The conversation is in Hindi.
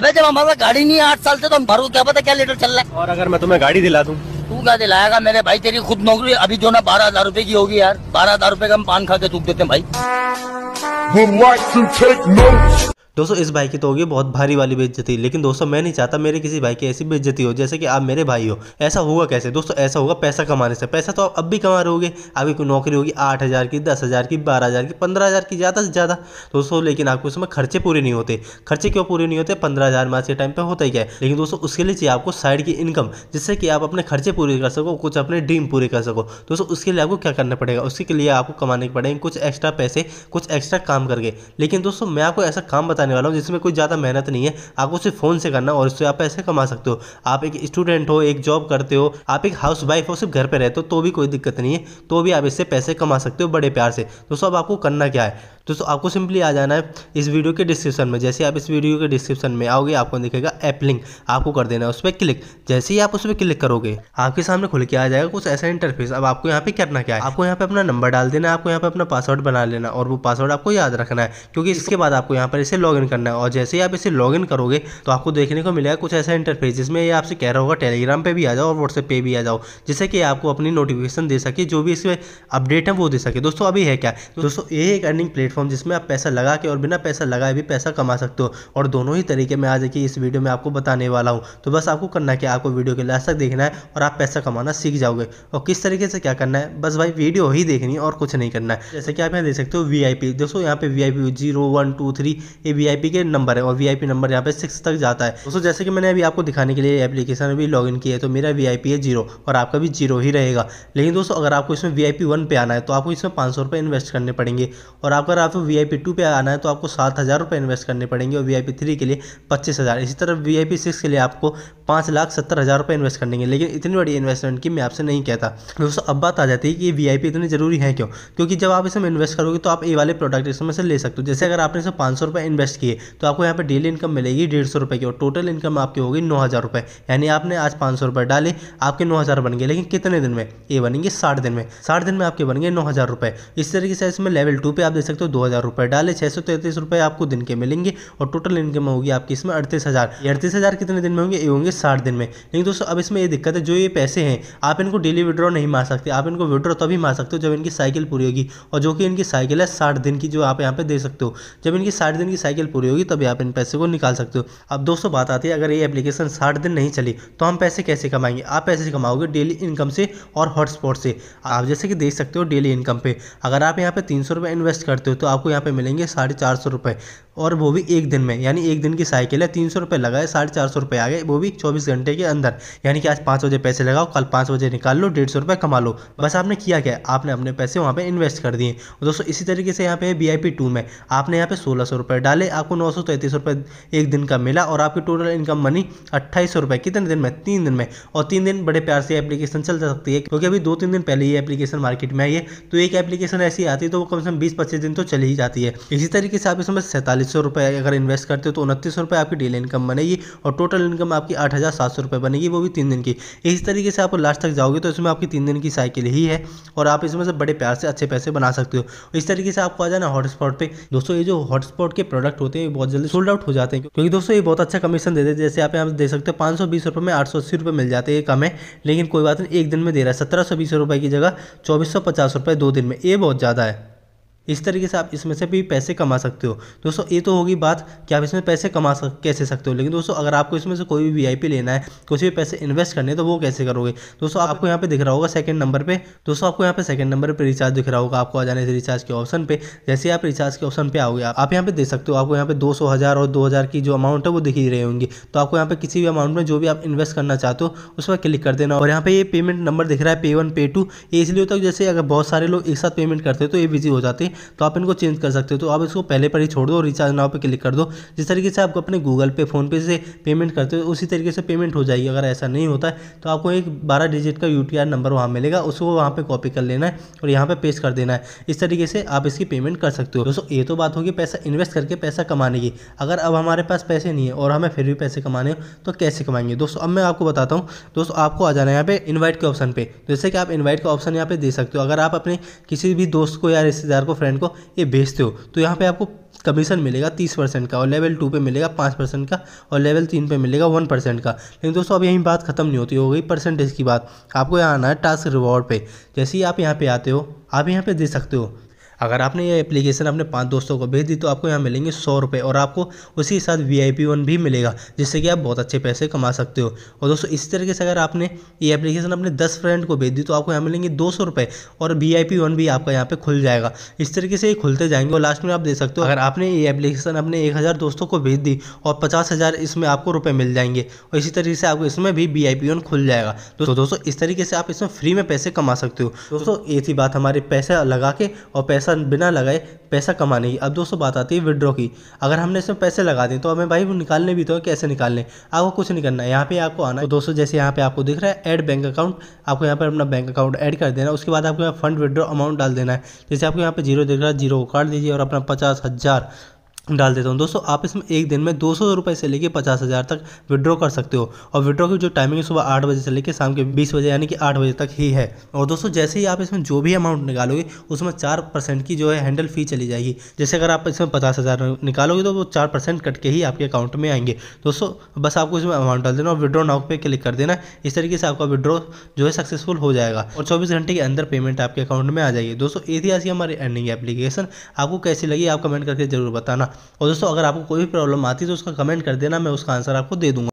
अबे जब हमारा गाड़ी नहीं है आठ साल से तो हम भरो क्या पता क्या लेटर चल रहा है और अगर मैं तुम्हें गाड़ी दिला दूँ तू क्या दिलाएगा मेरे भाई तेरी खुद नौकरी अभी जो ना बारह हजार रूपए की होगी यार बारह हजार रूपए का हम पान खा के चुक देते हैं भाई दोस्तों इस भाई की तो होगी बहुत भारी वाली बेइज्जती लेकिन दोस्तों मैं नहीं चाहता मेरे किसी भाई की ऐसी बेइज्जती हो जैसे कि आप मेरे भाई हो ऐसा होगा कैसे दोस्तों ऐसा होगा पैसा कमाने से पैसा तो आप अब भी कमा रहोगे आपकी कोई नौकरी होगी आठ हज़ार की दस हज़ार की बारह हज़ार की पंद्रह हज़ार की ज़्यादा से ज़्यादा दोस्तों लेकिन आपको उसमें खर्चे पूरे नहीं होते खर्चे क्यों पूरे नहीं होते पंद्रह हज़ार में आज के टाइम पर होता ही क्या है लेकिन दोस्तों उसके लिए चाहिए आपको साइड की इनकम जिससे कि आप अपने खर्चे पूरे कर सको कुछ अपने ड्रीम पूरे कर सको दोस्तों उसके लिए आपको क्या करना पड़ेगा उसके लिए आपको कमाने पड़ेंगे कुछ एक्स्ट्रा पैसे कुछ एक्स्ट्रा काम करके लेकिन दोस्तों मैं आपको ऐसा काम बताने वाला हूँ जिसमें कोई ज़्यादा मेहनत नहीं है आपको सिर्फ फ़ोन से करना और उससे आप पैसे कमा सकते हो आप एक स्टूडेंट हो एक जॉब करते हो आप एक हाउस वाइफ हो सिर्फ घर पर रहते हो तो भी कोई दिक्कत नहीं है तो भी आप इससे पैसे कमा सकते हो बड़े प्यार से दोस्तों अब आपको करना क्या है दोस्तों आपको सिंपली आ जाना है इस वीडियो के डिस्क्रिप्शन में जैसे आप इस वीडियो के डिस्क्रिप्शन में आओगे आपको दिखेगा ऐप लिंक आपको कर देना है उस पर क्लिक जैसे ही आप उस पर क्लिक करोगे आपके सामने खुल के आ जाएगा कुछ ऐसा इंटरफेस अब आपको यहाँ पे करना क्या है आपको यहाँ पे अपना नंबर डाल देना है आपको यहाँ पे अपना पासवर्ड बना लेना और वो पासवर्ड आपको याद रखना है क्योंकि इसके बाद आपको यहाँ पर इसे लॉग लॉगिन करना है और जैसे ही आप इसे लॉगिन करोगे तो आपको देखने को मिलेगा कुछ ऐसा इंटरफेस जिसमें ये आपसे कह रहा होगा टेलीग्राम पे भी आ जाओ और व्हाट्सएप पे भी आ जाओ जिससे कि आपको अपनी नोटिफिकेशन दे सके जो भी इसमें अपडेट है वो दे सके दोस्तों अभी है क्या दोस्तों ये एक अर्निंग प्लेटफॉर्म जिसमें आप पैसा लगा के और बिना पैसा लगाए भी पैसा कमा सकते हो और दोनों ही तरीके में आज की इस वीडियो में आपको बताने वाला हूँ तो बस आपको करना क्या आपको वीडियो के लास्ट तक देखना है और आप पैसा कमाना सीख जाओगे और किस तरीके से क्या करना है बस भाई वीडियो ही देखनी और कुछ नहीं करना है जैसे कि आप यहाँ देख सकते हो वी दोस्तों यहाँ पे V I P zero one two three ये वीआईपी के नंबर है और वीआईपी नंबर यहाँ पे सिक्स तक जाता है दोस्तों जैसे कि मैंने अभी आपको दिखाने के लिए एप्लीकेशन में भी इन किया है तो मेरा वीआईपी है जीरो और आपका भी जीरो ही रहेगा लेकिन दोस्तों अगर आपको इसमें वी वन पे आना है तो आपको इसमें पाँच सौ रुपये इन्वेस्ट करने पड़ेंगे और अगर आपको वी आई पी टू पे आना है तो आपको सात हज़ार इन्वेस्ट करने पड़ेंगे और वी आई पी थ्री के लिए पच्चीस हज़ार इसी तरह वी आई के लिए आपको पाँच लाख सत्तर हज़ार रुपये इन्वेस्ट करने लेकिन इतनी बड़ी इन्वेस्टमेंट की मैं आपसे नहीं कहता दोस्तों अब बात आ जाती है कि वी आई पी इतनी ज़रूरी है क्यों क्योंकि जब आप इसमें इन्वेस्ट करोगे तो आप ए वाले प्रोडक्ट इसमें से ले सकते हो जैसे अगर आपने इसमें पाँच सौ रुपये इन्वेस्ट इन्वेस्ट किए तो आपको यहाँ पर डेली इनकम मिलेगी डेढ़ सौ रुपये की और टोटल इनकम आपकी होगी नौ हज़ार रुपये यानी आपने आज पाँच सौ रुपये डाले आपके नौ हज़ार बन गए लेकिन कितने दिन में ये बनेंगे साठ दिन में साठ दिन में आपके बन गए नौ हज़ार रुपये इस तरीके से इसमें लेवल टू पर आप देख सकते हो दो हज़ार रुपये डाले छः सौ तैंतीस रुपये आपको दिन के मिलेंगे और टोटल इनकम होगी आपकी इसमें अड़तीस हज़ार अड़तीस हज़ार कितने दिन में होंगे ये होंगे साठ दिन में लेकिन दोस्तों अब इसमें ये दिक्कत है जो ये पैसे हैं आप इनको डेली विड्रॉ नहीं मार सकते आप इनको विड्रॉ तभी मार सकते हो जब इनकी साइकिल पूरी होगी और जो कि इनकी साइकिल है साठ दिन की जो आप यहाँ पर दे सकते हो जब इनकी साठ दिन की साइकिल साइकिल पूरी होगी तभी आप इन पैसे को निकाल सकते हो अब दोस्तों बात आती है अगर ये एप्लीकेशन साठ दिन नहीं चली तो हम पैसे कैसे कमाएंगे आप पैसे कमाओगे डेली इनकम से और हॉटस्पॉट से आप जैसे कि देख सकते हो डेली इनकम पे अगर आप यहाँ पे तीन सौ इन्वेस्ट करते हो तो आपको यहाँ पे मिलेंगे साढ़े चार सौ रुपए और वो भी एक दिन में यानी एक दिन की साइकिल है तीन सौ रुपये लगाए साढ़े चार सौ रुपये आ गए वो भी चौबीस घंटे के अंदर यानी कि आज पाँच बजे पैसे लगाओ कल पाँच बजे निकाल लो डेढ़ सौ रुपये कमा लो बस आपने किया क्या आपने अपने पैसे वहाँ पे इन्वेस्ट कर दिए दोस्तों इसी तरीके से यहाँ पे वी आई में आपने यहाँ पे सोलह सौ रुपये डाले आपको नौ सौ तैंतीस रुपये एक दिन का मिला और आपकी टोटल इनकम मनी अट्ठाईस सौ रुपये कितने दिन में तीन दिन में और तीन दिन बड़े प्यार से एप्लीकेशन चल जा सकती है क्योंकि अभी दो तीन दिन पहले ये एप्लीकेशन मार्केट में आई है तो एक एप्लीकेशन ऐसी आती है तो वो कम से कम बीस पच्चीस दिन तो चली ही जाती है इसी तरीके से आप इसमें सैंतालीस सौ रुपये अगर इन्वेस्ट करते हो तो उनतीस सौ रुपये आपकी डेली इनकम बनेगी और टोटल इनकम आपकी आठ हज़ार सात सौ रुपये बनेगी वो भी तीन दिन की इसी तरीके से आप लास्ट तक जाओगे तो इसमें आपकी तीन दिन की साइकिल ही है और आप इसमें से बड़े प्यार से अच्छे पैसे बना सकते हो इस तरीके से आपको आ जाना हॉटस्पॉट पे दोस्तों ये जो हॉटस्पॉट के प्रोडक्ट प्रोडक्ट होते हैं बहुत जल्दी सोल्ड आउट हो जाते हैं क्योंकि दोस्तों ये बहुत अच्छा कमीशन देते हैं जैसे आप यहाँ देख सकते हैं पाँच सौ बीस में आठ सौ अस्सी मिल जाते हैं कम है लेकिन कोई बात नहीं एक दिन में दे रहा है सत्रह सौ बीस रुपये की जगह चौबीस सौ पचास दो दिन में ये बहुत ज़्यादा है इस तरीके से आप इसमें से भी पैसे कमा सकते हो दोस्तों ये तो होगी बात कि आप इसमें पैसे कमा सक कैसे सकते हो लेकिन दोस्तों अगर आपको इसमें से कोई भी वी लेना है कुछ भी पैसे इन्वेस्ट करने तो वो कैसे करोगे दोस्तों आपको यहाँ पे दिख रहा होगा सेकंड नंबर पे दोस्तों आपको यहाँ पे सेकंड नंबर पे रिचार्ज दिख रहा होगा आपको आ जाने से रिचार्ज के ऑप्शन पे जैसे आप रिचार्ज के ऑप्शन पे आओगे आप यहाँ पे देख सकते हो आपको यहाँ पे दो सौ हजार और दो हजार की जो अमाउंट है वो दिख ही रहे होंगे तो आपको यहाँ पे किसी भी अमाउंट में जो भी आप इन्वेस्ट करना चाहते हो उस पर क्लिक कर देना और यहाँ पे ये पेमेंट नंबर दिख रहा है पे वन पे टू ये इसलिए होता है जैसे अगर बहुत सारे लोग एक साथ पेमेंट करते हैं तो ये बिजी हो जाते हैं तो आप इनको चेंज कर सकते हो तो आप इसको पहले पर ही छोड़ दो रिचार्ज नाव पर क्लिक कर दो जिस तरीके से आपको अपने गूगल पे फ़ोनपे से पेमेंट करते हो उसी तरीके से पेमेंट हो जाएगी अगर ऐसा नहीं होता है तो आपको एक बारह डिजिट का यू नंबर वहाँ मिलेगा उसको वहाँ पर कॉपी कर लेना है और यहाँ पर पेस्ट पेश कर देना है इस तरीके से आप इसकी पेमेंट कर सकते हो दोस्तों ये तो बात होगी पैसा इन्वेस्ट करके पैसा कमाने की अगर अब हमारे पास पैसे नहीं है और हमें फिर भी पैसे कमाने हो तो कैसे कमाएंगे दोस्तों अब मैं आपको बताता हूँ दोस्तों आपको आ जाना है यहाँ पे इन्वाइट के ऑप्शन पे जैसे कि आप इन्वाइट का ऑप्शन यहाँ पे दे सकते हो अगर आप अपने किसी भी दोस्त को या रिश्तेदार को फ्रेंड को ये भेजते हो तो यहाँ पे आपको कमीशन मिलेगा तीस परसेंट का और लेवल टू पे मिलेगा पाँच परसेंट का और लेवल तीन पे मिलेगा वन परसेंट का लेकिन दोस्तों अब यही बात खत्म नहीं होती हो गई परसेंटेज की बात आपको यहाँ आना है टास्क रिवॉर्ड पे जैसे ही आप यहाँ पे आते हो आप यहाँ पे दे सकते हो अगर आपने ये एप्लीकेशन अपने पाँच दोस्तों को भेज दी तो आपको यहाँ मिलेंगे सौ रुपये और आपको उसी के साथ वी आई वन भी मिलेगा जिससे कि आप बहुत अच्छे पैसे कमा सकते हो और दोस्तों इस तरीके से अगर आपने ये एप्लीकेशन अपने दस फ्रेंड को भेज दी तो आपको यहाँ मिलेंगे दो सौ रुपये और वी आई वन भी आपका यहाँ पर खुल जाएगा इस तरीके से ये खुलते जाएंगे और लास्ट में आप दे सकते हो अगर आपने ये एप्लीकेशन अपने एक हज़ार दोस्तों को भेज दी और पचास हज़ार इसमें आपको रुपये मिल जाएंगे और इसी तरीके से आपको इसमें भी वी आई पी वन खुल जाएगा तो दोस्तों इस तरीके से आप इसमें फ्री में पैसे कमा सकते हो दोस्तों ये थी बात हमारे पैसा लगा के और पैसा पैसा बिना लगाए पैसा कमाने की अब दोस्तों बात आती है विड्रॉ की अगर हमने इसमें पैसे लगा दें तो हमें भाई वो निकालने भी तो कैसे निकालने आपको कुछ नहीं करना है यहाँ पे आपको आना है तो दोस्तों जैसे यहाँ पे आपको दिख रहा है ऐड बैंक अकाउंट आपको यहाँ पर अपना बैंक अकाउंट ऐड कर देना है उसके बाद आपको यहाँ फंड विड्रॉ अमाउंट डाल देना है जैसे आपको यहाँ पर जीरो दिख रहा है जीरो को काट दीजिए और अपना पचास हज़ार डाल देता हूँ दोस्तों आप इसमें एक दिन में दो सौ रुपये से लेकर पचास हज़ार तक विड्रॉ कर सकते हो और विड्रॉ की जो टाइमिंग है सुबह आठ बजे से लेकर शाम के बीस बजे यानी कि आठ बजे तक ही है और दोस्तों जैसे ही आप इसमें जो भी अमाउंट निकालोगे उसमें चार परसेंट की जो है हैंडल फ़ी चली जाएगी जैसे अगर आप इसमें पचास हज़ार निकालोगे तो वो चार परसेंट कट के ही आपके अकाउंट में आएंगे दोस्तों बस आपको इसमें अमाउंट डाल देना और विड्रॉ नाउ पे क्लिक कर देना इस तरीके से आपका विड्रॉ जो है सक्सेसफुल हो जाएगा और चौबीस घंटे के अंदर पेमेंट आपके अकाउंट में आ जाएगी दोस्तों ये थी ऐसी हमारी एंडिंग एप्लीकेशन आपको कैसी लगी आप कमेंट करके जरूर बताना और दोस्तों अगर आपको कोई भी प्रॉब्लम आती है तो उसका कमेंट कर देना मैं उसका आंसर आपको दे दूँगा